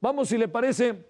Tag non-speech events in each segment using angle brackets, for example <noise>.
Vamos, si le parece,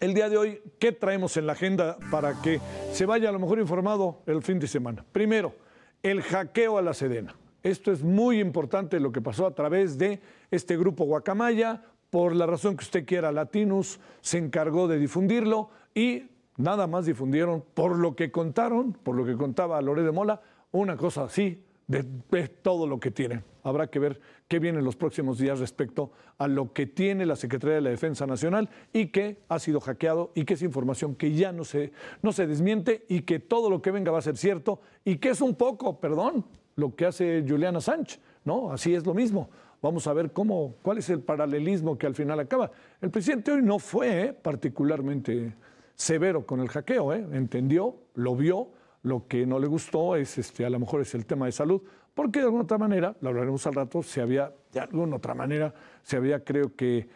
el día de hoy, ¿qué traemos en la agenda para que se vaya a lo mejor informado el fin de semana? Primero, el hackeo a la Sedena. Esto es muy importante lo que pasó a través de este grupo Guacamaya. Por la razón que usted quiera, Latinus se encargó de difundirlo y nada más difundieron, por lo que contaron, por lo que contaba Lore de Mola, una cosa así de, todo lo que tiene. Habrá que ver qué viene en los próximos días respecto a lo que tiene la Secretaría de la Defensa Nacional y que ha sido hackeado y que es información que ya no se, no se desmiente y que todo lo que venga va a ser cierto y que es un poco, perdón, lo que hace Juliana Sánchez, ¿no? Así es lo mismo. Vamos a ver cómo, cuál es el paralelismo que al final acaba. El presidente hoy no fue particularmente severo con el hackeo, ¿eh? entendió, lo vio lo que no le gustó es, este, a lo mejor, es el tema de salud, porque de alguna otra manera, lo hablaremos al rato, se había, de alguna otra manera, se había, creo que,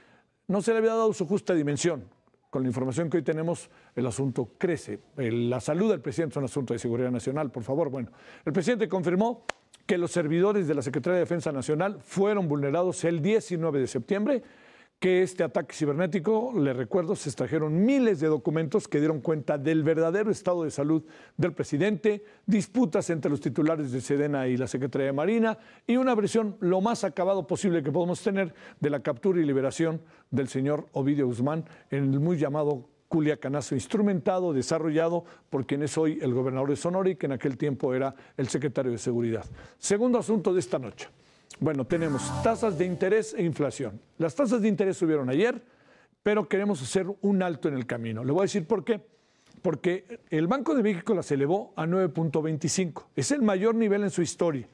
no se le había dado su justa dimensión. Con la información que hoy tenemos, el asunto crece. La salud del presidente es un asunto de seguridad nacional, por favor. Bueno, el presidente confirmó que los servidores de la Secretaría de Defensa Nacional fueron vulnerados el 19 de septiembre que este ataque cibernético, le recuerdo, se extrajeron miles de documentos que dieron cuenta del verdadero estado de salud del presidente, disputas entre los titulares de Sedena y la Secretaría de Marina y una versión lo más acabado posible que podemos tener de la captura y liberación del señor Ovidio Guzmán en el muy llamado Culiacanazo instrumentado, desarrollado por quien es hoy el gobernador de Sonora y que en aquel tiempo era el secretario de Seguridad. Segundo asunto de esta noche. Bueno, tenemos tasas de interés e inflación. Las tasas de interés subieron ayer, pero queremos hacer un alto en el camino. Le voy a decir por qué. Porque el Banco de México las elevó a 9.25. Es el mayor nivel en su historia.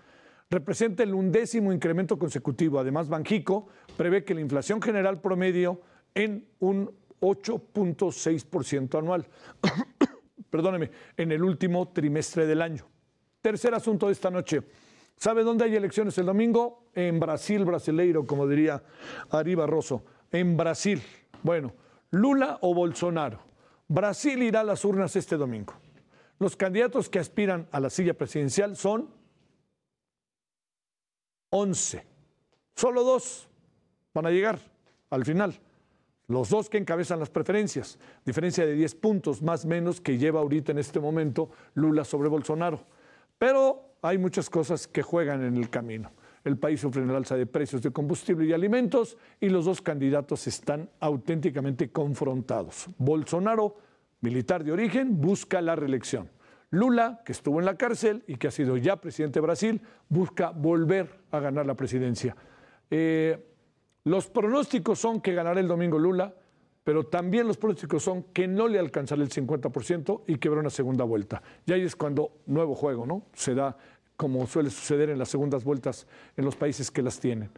Representa el undécimo incremento consecutivo. Además, Banjico prevé que la inflación general promedio en un 8.6% anual. <coughs> Perdóneme, en el último trimestre del año. Tercer asunto de esta noche. ¿Sabe dónde hay elecciones el domingo? En Brasil, brasileiro, como diría Ari Barroso. En Brasil. Bueno, Lula o Bolsonaro. Brasil irá a las urnas este domingo. Los candidatos que aspiran a la silla presidencial son 11. Solo dos van a llegar al final. Los dos que encabezan las preferencias. Diferencia de 10 puntos más menos que lleva ahorita en este momento Lula sobre Bolsonaro. Pero hay muchas cosas que juegan en el camino. El país sufre una alza de precios de combustible y alimentos y los dos candidatos están auténticamente confrontados. Bolsonaro, militar de origen, busca la reelección. Lula, que estuvo en la cárcel y que ha sido ya presidente de Brasil, busca volver a ganar la presidencia. Eh, los pronósticos son que ganará el domingo Lula, pero también los políticos son que no le alcanzará el 50% y que habrá una segunda vuelta. Y ahí es cuando nuevo juego, ¿no? Se da como suele suceder en las segundas vueltas en los países que las tienen.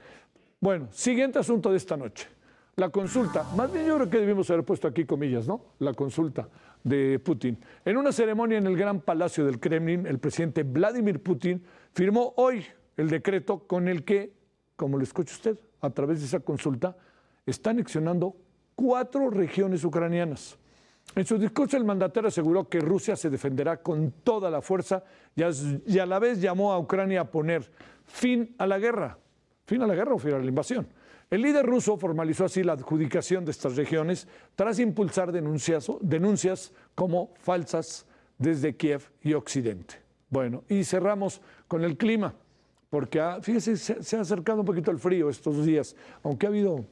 Bueno, siguiente asunto de esta noche. La consulta, más bien yo creo que debimos haber puesto aquí comillas, ¿no? La consulta de Putin. En una ceremonia en el Gran Palacio del Kremlin, el presidente Vladimir Putin firmó hoy el decreto con el que, como lo escucha usted, a través de esa consulta, está anexionando cuatro regiones ucranianas. En su discurso, el mandatario aseguró que Rusia se defenderá con toda la fuerza y a, la vez llamó a Ucrania a poner fin a la guerra. ¿Fin a la guerra o fin a la invasión? El líder ruso formalizó así la adjudicación de estas regiones tras impulsar denuncias, como falsas desde Kiev y Occidente. Bueno, y cerramos con el clima, porque ah, fíjese, se, se ha acercado un poquito el frío estos días, aunque ha habido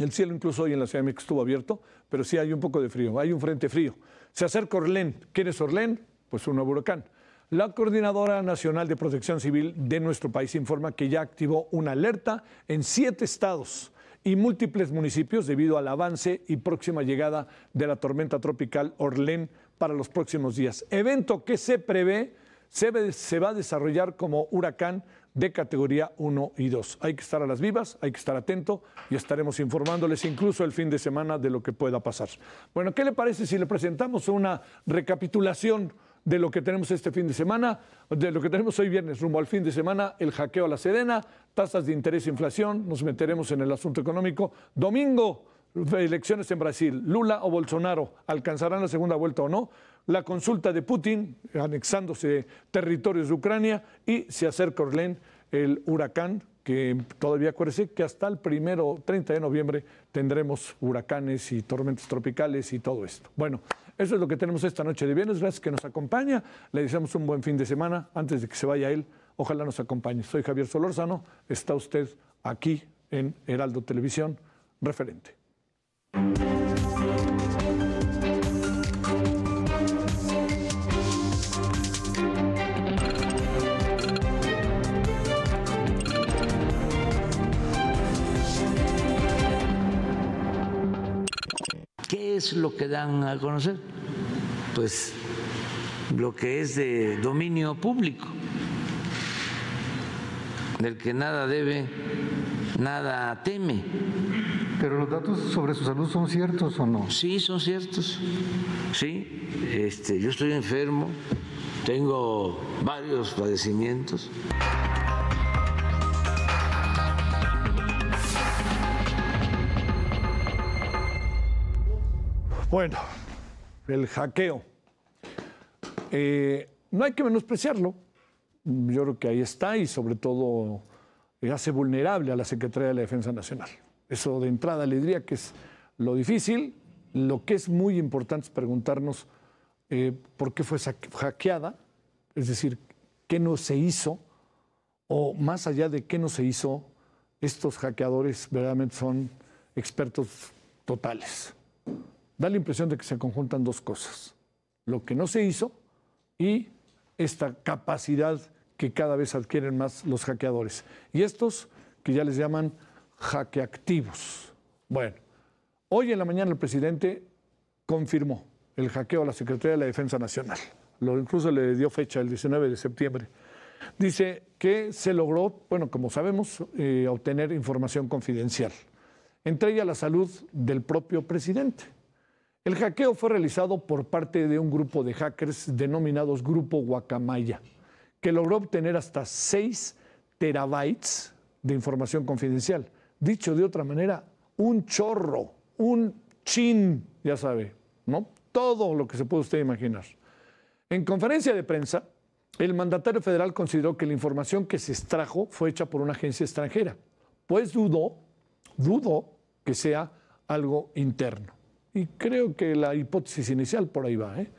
el cielo incluso hoy en la Ciudad de México estuvo abierto, pero sí hay un poco de frío, hay un frente frío. Se acerca Orlén. ¿Quién es Orlén? Pues un nuevo huracán. La Coordinadora Nacional de Protección Civil de nuestro país informa que ya activó una alerta en siete estados y múltiples municipios debido al avance y próxima llegada de la tormenta tropical Orlén para los próximos días. Evento que se prevé se, se va a desarrollar como huracán de categoría 1 y 2. Hay que estar a las vivas, hay que estar atento y estaremos informándoles incluso el fin de semana de lo que pueda pasar. Bueno, ¿qué le parece si le presentamos una recapitulación? de lo que tenemos este fin de semana, de lo que tenemos hoy viernes rumbo al fin de semana, el hackeo a la Serena, tasas de interés e inflación, nos meteremos en el asunto económico. Domingo, elecciones en Brasil, Lula o Bolsonaro, ¿alcanzarán la segunda vuelta o no? la consulta de Putin, anexándose territorios de Ucrania, y se acerca Orlén, el huracán, que todavía acuérdese que hasta el primero 30 de noviembre tendremos huracanes y tormentas tropicales y todo esto. Bueno, eso es lo que tenemos esta noche de viernes. Gracias que nos acompaña. Le deseamos un buen fin de semana. Antes de que se vaya él, ojalá nos acompañe. Soy Javier Solórzano. Está usted aquí en Heraldo Televisión, referente. es lo que dan a conocer? Pues lo que es de dominio público, del que nada debe, nada teme. Pero los datos sobre su salud son ciertos o no? Sí, son ciertos. Sí, este, yo estoy enfermo, tengo varios padecimientos. Bueno, el hackeo. Eh, no hay que menospreciarlo. Yo creo que ahí está y sobre todo eh, hace vulnerable a la Secretaría de la Defensa Nacional. Eso de entrada le diría que es lo difícil. Lo que es muy importante es preguntarnos eh, por qué fue hackeada, es decir, qué no se hizo, o más allá de qué no se hizo, estos hackeadores verdaderamente son expertos totales da la impresión de que se conjuntan dos cosas. Lo que no se hizo y esta capacidad que cada vez adquieren más los hackeadores. Y estos que ya les llaman hackeactivos. Bueno, hoy en la mañana el presidente confirmó el hackeo a la Secretaría de la Defensa Nacional. Lo incluso le dio fecha el 19 de septiembre. Dice que se logró, bueno, como sabemos, eh, obtener información confidencial, entre ella la salud del propio presidente. El hackeo fue realizado por parte de un grupo de hackers denominados Grupo Guacamaya, que logró obtener hasta 6 terabytes de información confidencial. Dicho de otra manera, un chorro, un chin, ya sabe, ¿no? Todo lo que se puede usted imaginar. En conferencia de prensa, el mandatario federal consideró que la información que se extrajo fue hecha por una agencia extranjera, pues dudó, dudó que sea algo interno. Y creo que la hipótesis inicial por ahí va. ¿eh?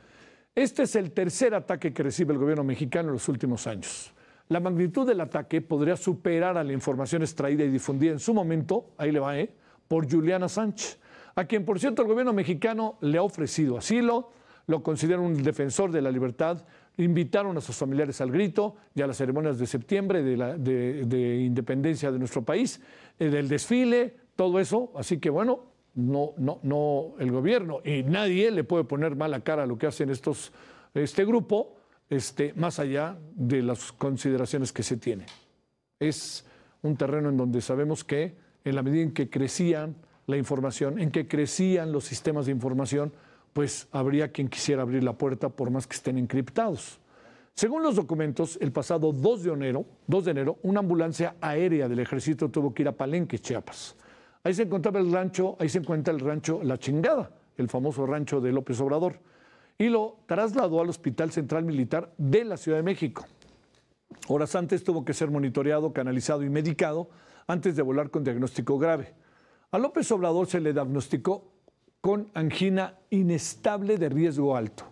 Este es el tercer ataque que recibe el gobierno mexicano en los últimos años. La magnitud del ataque podría superar a la información extraída y difundida en su momento, ahí le va, ¿eh? por Juliana Sánchez, a quien, por cierto, el gobierno mexicano le ha ofrecido asilo, lo consideran un defensor de la libertad, invitaron a sus familiares al grito y a las ceremonias de septiembre de, independencia de nuestro país, eh, del desfile, todo eso. Así que, bueno, no, no, no el gobierno. Y nadie le puede poner mala cara a lo que hacen estos, este grupo, este, más allá de las consideraciones que se tienen. Es un terreno en donde sabemos que en la medida en que crecían la información, en que crecían los sistemas de información, pues habría quien quisiera abrir la puerta por más que estén encriptados. Según los documentos, el pasado 2 de enero, 2 de enero una ambulancia aérea del ejército tuvo que ir a Palenque, Chiapas. Ahí se encontraba el rancho, ahí se encuentra el rancho La Chingada, el famoso rancho de López Obrador, y lo trasladó al Hospital Central Militar de la Ciudad de México. Horas antes tuvo que ser monitoreado, canalizado y medicado antes de volar con diagnóstico grave. A López Obrador se le diagnosticó con angina inestable de riesgo alto,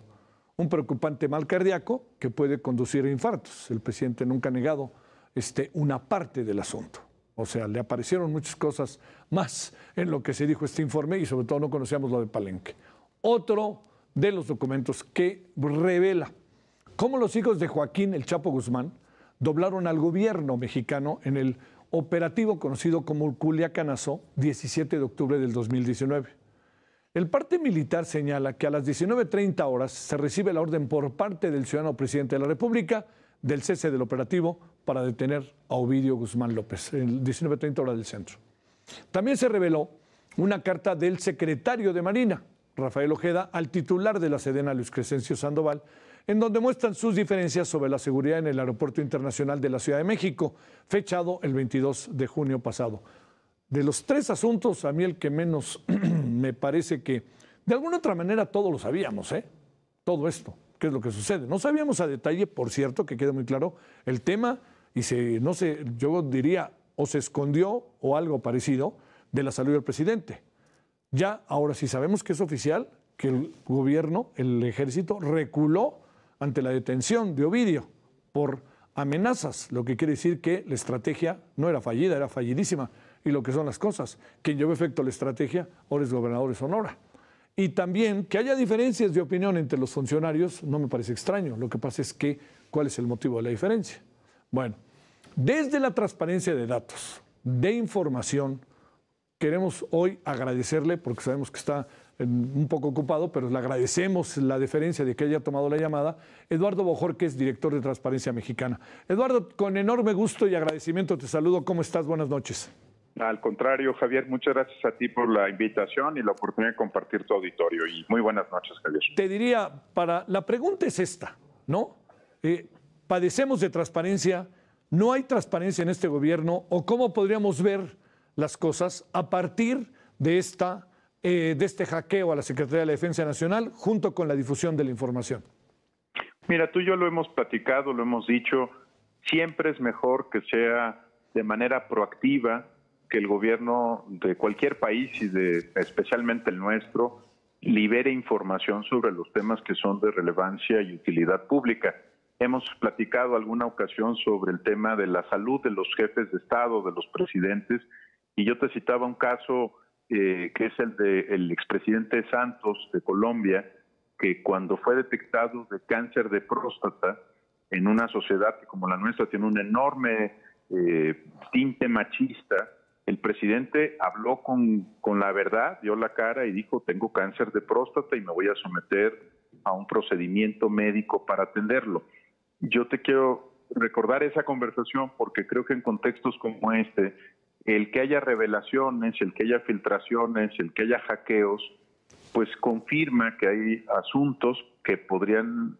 un preocupante mal cardíaco que puede conducir a infartos. El presidente nunca ha negado este, una parte del asunto. O sea, le aparecieron muchas cosas más en lo que se dijo este informe y sobre todo no conocíamos lo de Palenque. Otro de los documentos que revela cómo los hijos de Joaquín el Chapo Guzmán doblaron al gobierno mexicano en el operativo conocido como Culiacanazo, 17 de octubre del 2019. El parte militar señala que a las 19.30 horas se recibe la orden por parte del ciudadano presidente de la República del cese del operativo para detener a Ovidio Guzmán López, en 19.30 hora del centro. También se reveló una carta del secretario de Marina, Rafael Ojeda, al titular de la Sedena, Luis Crescencio Sandoval, en donde muestran sus diferencias sobre la seguridad en el Aeropuerto Internacional de la Ciudad de México, fechado el 22 de junio pasado. De los tres asuntos, a mí el que menos <clears throat> me parece que, de alguna otra manera, todos lo sabíamos, ¿eh? Todo esto qué es lo que sucede. No sabíamos a detalle, por cierto, que queda muy claro el tema y se, no sé, yo diría, o se escondió o algo parecido de la salud del presidente. Ya ahora sí sabemos que es oficial, que el gobierno, el ejército, reculó ante la detención de Ovidio por amenazas, lo que quiere decir que la estrategia no era fallida, era fallidísima. Y lo que son las cosas, quien llevó efecto la estrategia ahora es gobernador de Sonora. Y también que haya diferencias de opinión entre los funcionarios no me parece extraño. Lo que pasa es que, ¿cuál es el motivo de la diferencia? Bueno, desde la transparencia de datos, de información, queremos hoy agradecerle, porque sabemos que está un poco ocupado, pero le agradecemos la deferencia de que haya tomado la llamada, Eduardo Bojor, que es director de Transparencia Mexicana. Eduardo, con enorme gusto y agradecimiento te saludo. ¿Cómo estás? Buenas noches. Al contrario, Javier, muchas gracias a ti por la invitación y la oportunidad de compartir tu auditorio. Y muy buenas noches, Javier. Te diría, para la pregunta es esta, ¿no? Eh, ¿Padecemos de transparencia? ¿No hay transparencia en este gobierno? ¿O cómo podríamos ver las cosas a partir de, esta, eh, de este hackeo a la Secretaría de la Defensa Nacional junto con la difusión de la información? Mira, tú y yo lo hemos platicado, lo hemos dicho, siempre es mejor que sea de manera proactiva que el gobierno de cualquier país y de especialmente el nuestro libere información sobre los temas que son de relevancia y utilidad pública. Hemos platicado alguna ocasión sobre el tema de la salud de los jefes de Estado, de los presidentes, y yo te citaba un caso eh, que es el del de expresidente Santos de Colombia, que cuando fue detectado de cáncer de próstata en una sociedad que como la nuestra tiene un enorme eh, tinte machista, el presidente habló con, la verdad, dio la cara y dijo, tengo cáncer de próstata y me voy a someter a un procedimiento médico para atenderlo. Yo te quiero recordar esa conversación porque creo que en contextos como este, el que haya revelaciones, el que haya filtraciones, el que haya hackeos, pues confirma que hay asuntos que podrían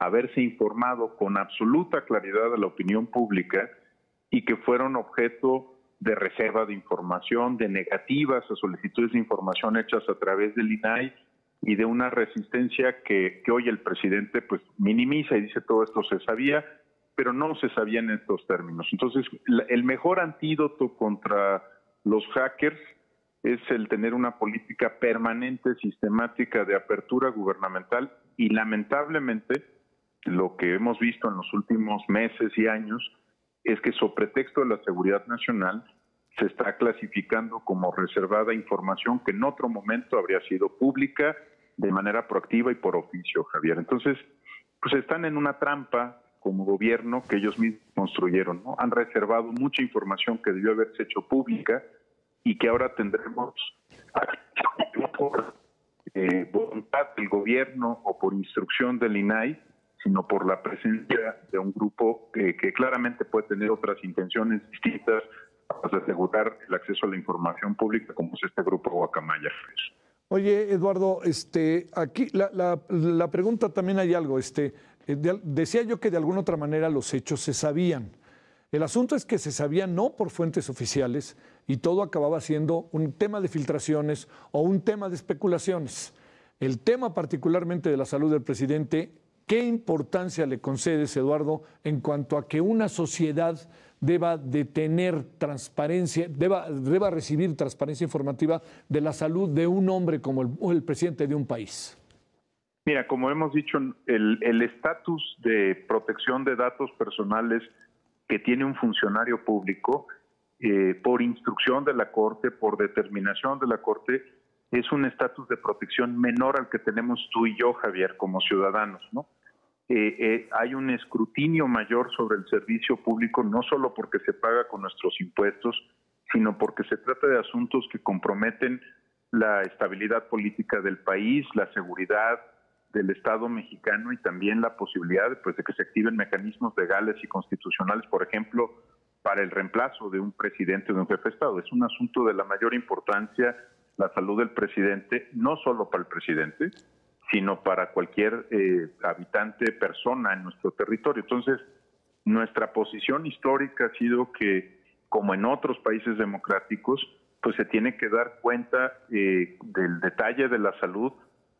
haberse informado con absoluta claridad a la opinión pública y que fueron objeto de reserva de información, de negativas a solicitudes de información hechas a través del INAI y de una resistencia que, hoy el presidente pues minimiza y dice todo esto se sabía, pero no se sabía en estos términos. Entonces, el mejor antídoto contra los hackers es el tener una política permanente, sistemática de apertura gubernamental y lamentablemente lo que hemos visto en los últimos meses y años es que, sobre pretexto de la seguridad nacional, se está clasificando como reservada información que en otro momento habría sido pública de manera proactiva y por oficio, Javier. Entonces, pues están en una trampa como gobierno que ellos mismos construyeron, ¿no? Han reservado mucha información que debió haberse hecho pública y que ahora tendremos por eh, voluntad del gobierno o por instrucción del INAI sino por la presencia de un grupo que, claramente puede tener otras intenciones distintas para asegurar el acceso a la información pública, como es este grupo Guacamaya Oye, Eduardo, este, aquí la, pregunta también hay algo. Este, eh, decía yo que de alguna otra manera los hechos se sabían. El asunto es que se sabía no por fuentes oficiales y todo acababa siendo un tema de filtraciones o un tema de especulaciones. El tema particularmente de la salud del presidente ¿Qué importancia le concedes, Eduardo, en cuanto a que una sociedad deba de tener transparencia, deba, deba recibir transparencia informativa de la salud de un hombre como el, presidente de un país? Mira, como hemos dicho, el estatus de protección de datos personales que tiene un funcionario público, eh, por instrucción de la Corte, por determinación de la Corte, es un estatus de protección menor al que tenemos tú y yo, Javier, como ciudadanos, ¿no? Eh, eh, hay un escrutinio mayor sobre el servicio público, no solo porque se paga con nuestros impuestos, sino porque se trata de asuntos que comprometen la estabilidad política del país, la seguridad del Estado mexicano y también la posibilidad pues, de que se activen mecanismos legales y constitucionales, por ejemplo, para el reemplazo de un presidente o de un jefe de Estado. Es un asunto de la mayor importancia la salud del presidente, no solo para el presidente, sino para cualquier eh, habitante, persona en nuestro territorio. Entonces, nuestra posición histórica ha sido que, como en otros países democráticos, pues se tiene que dar cuenta eh, del detalle de la salud,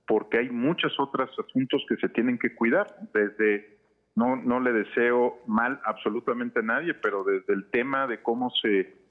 porque hay muchos otros asuntos que se tienen que cuidar, desde, no, no le deseo mal absolutamente a nadie, pero desde el tema de cómo se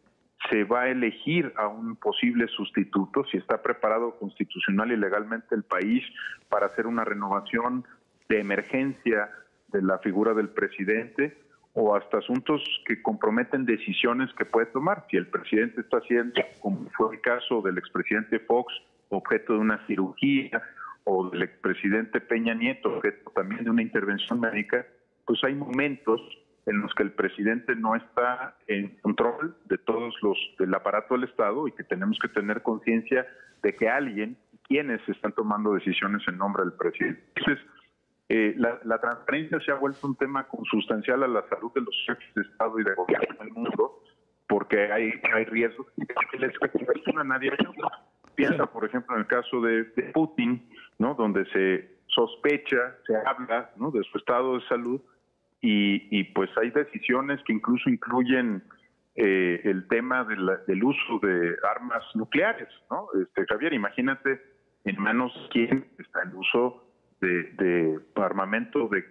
se va a elegir a un posible sustituto, si está preparado constitucional y legalmente el país para hacer una renovación de emergencia de la figura del presidente o hasta asuntos que comprometen decisiones que puede tomar. Si el presidente está haciendo, como fue el caso del expresidente Fox, objeto de una cirugía, o del expresidente Peña Nieto, objeto también de una intervención médica, pues hay momentos en los que el presidente no está en control de todos los del aparato del Estado y que tenemos que tener conciencia de que alguien, quienes están tomando decisiones en nombre del presidente. Entonces, eh, la, la, transparencia se ha vuelto un tema sustancial a la salud de los jefes de Estado y de gobierno del mundo, porque hay, hay riesgos. nadie piensa, por ejemplo, en el caso de, Putin, ¿no? donde se sospecha, se habla ¿no? de su estado de salud, y, pues hay decisiones que incluso incluyen eh, el tema del uso de armas nucleares, ¿no? Este, Javier, imagínate en manos quién está el uso de, armamento de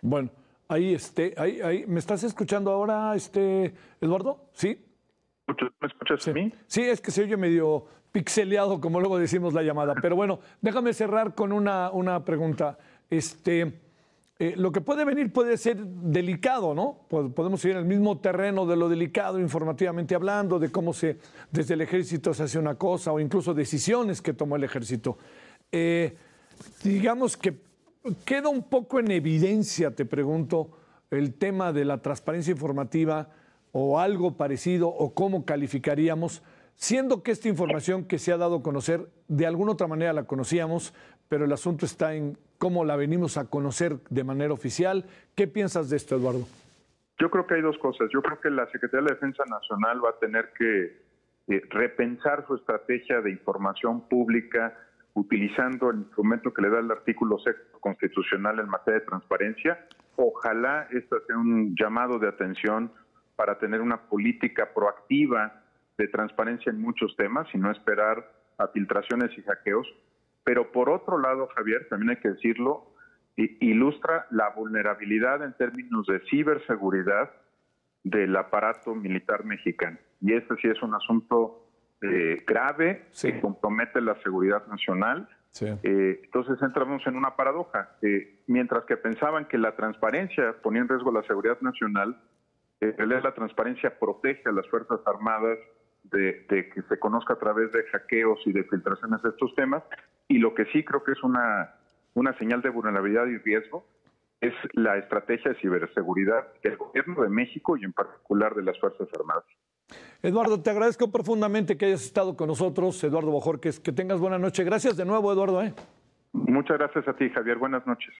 Bueno, ahí este, ahí, ¿me estás escuchando ahora, este, Eduardo? ¿Sí? ¿Me escuchas a mí? Sí, es que se oye medio pixeleado, como luego decimos la llamada. Pero bueno, déjame cerrar con una, pregunta. Este, eh, lo que puede venir puede ser delicado, ¿no? Pues podemos ir en el mismo terreno de lo delicado, informativamente hablando, de cómo se desde el ejército se hace una cosa o incluso decisiones que tomó el ejército. Eh, digamos que queda un poco en evidencia, te pregunto, el tema de la transparencia informativa o algo parecido o cómo calificaríamos Siendo que esta información que se ha dado a conocer, de alguna otra manera la conocíamos, pero el asunto está en cómo la venimos a conocer de manera oficial. ¿Qué piensas de esto, Eduardo? Yo creo que hay dos cosas. Yo creo que la Secretaría de la Defensa Nacional va a tener que eh, repensar su estrategia de información pública utilizando el instrumento que le da el artículo sexto constitucional en materia de transparencia. Ojalá esto sea un llamado de atención para tener una política proactiva de transparencia en muchos temas y no esperar a filtraciones y hackeos. Pero por otro lado, Javier, también hay que decirlo, ilustra la vulnerabilidad en términos de ciberseguridad del aparato militar mexicano. Y este sí es un asunto eh, grave que compromete la seguridad nacional. Eh, entonces entramos en una paradoja. que mientras que pensaban que la transparencia ponía en riesgo la seguridad nacional, en realidad la transparencia protege a las Fuerzas Armadas de, que se conozca a través de hackeos y de filtraciones de estos temas. Y lo que sí creo que es una, una señal de vulnerabilidad y riesgo es la estrategia de ciberseguridad del gobierno de México y en particular de las Fuerzas Armadas. Eduardo, te agradezco profundamente que hayas estado con nosotros, Eduardo Bojorques, que tengas buena noche. Gracias de nuevo, Eduardo. ¿eh? Muchas gracias a ti, Javier. Buenas noches.